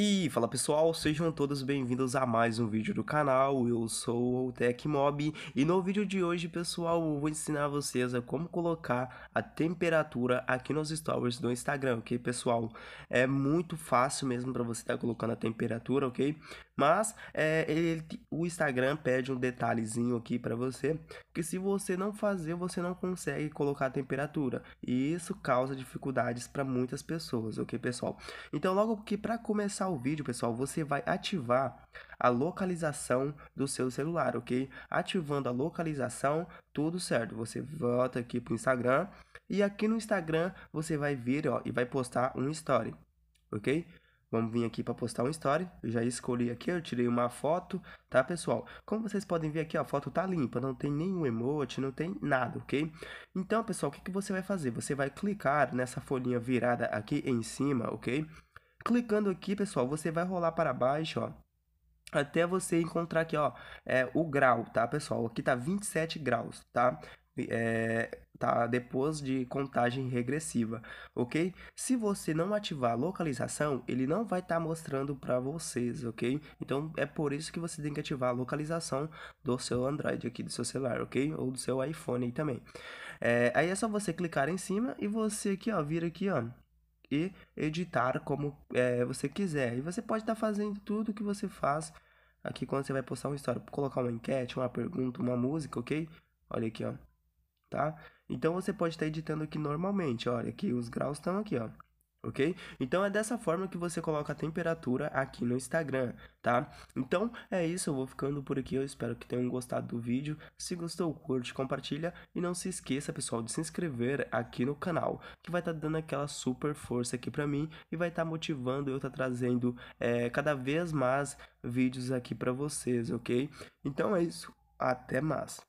E fala pessoal, sejam todos bem-vindos a mais um vídeo do canal, eu sou o TecMob e no vídeo de hoje pessoal eu vou ensinar vocês a como colocar a temperatura aqui nos stories do Instagram, ok pessoal? É muito fácil mesmo para você estar tá colocando a temperatura, ok? Mas é, ele, o Instagram pede um detalhezinho aqui para você, que se você não fazer, você não consegue colocar a temperatura. E isso causa dificuldades para muitas pessoas, ok, pessoal? Então, logo que para começar o vídeo, pessoal, você vai ativar a localização do seu celular, ok? Ativando a localização, tudo certo. Você volta aqui pro Instagram e aqui no Instagram você vai vir, ó, e vai postar um story, ok? Vamos vir aqui para postar um story. Eu já escolhi aqui, eu tirei uma foto, tá, pessoal? Como vocês podem ver aqui, ó, a foto tá limpa, não tem nenhum emote, não tem nada, ok? Então, pessoal, o que, que você vai fazer? Você vai clicar nessa folhinha virada aqui em cima, ok? Clicando aqui, pessoal, você vai rolar para baixo, ó até você encontrar aqui, ó, é, o grau, tá, pessoal? Aqui tá 27 graus, tá? É, tá depois de contagem regressiva, ok? Se você não ativar a localização, ele não vai estar tá mostrando para vocês, ok? Então é por isso que você tem que ativar a localização do seu Android aqui do seu celular, ok? Ou do seu iPhone aí também. É, aí é só você clicar em cima e você aqui, ó, vir aqui, ó, e editar como é, você quiser. E você pode estar tá fazendo tudo que você faz aqui quando você vai postar uma história, colocar uma enquete, uma pergunta, uma música, ok? Olha aqui, ó tá? Então você pode estar editando aqui normalmente, olha, que os graus estão aqui, ó. Ok? Então é dessa forma que você coloca a temperatura aqui no Instagram, tá? Então é isso, eu vou ficando por aqui, eu espero que tenham gostado do vídeo. Se gostou, curte, compartilha e não se esqueça, pessoal, de se inscrever aqui no canal, que vai estar tá dando aquela super força aqui para mim e vai estar tá motivando eu estar tá trazendo é, cada vez mais vídeos aqui para vocês, ok? Então é isso, até mais.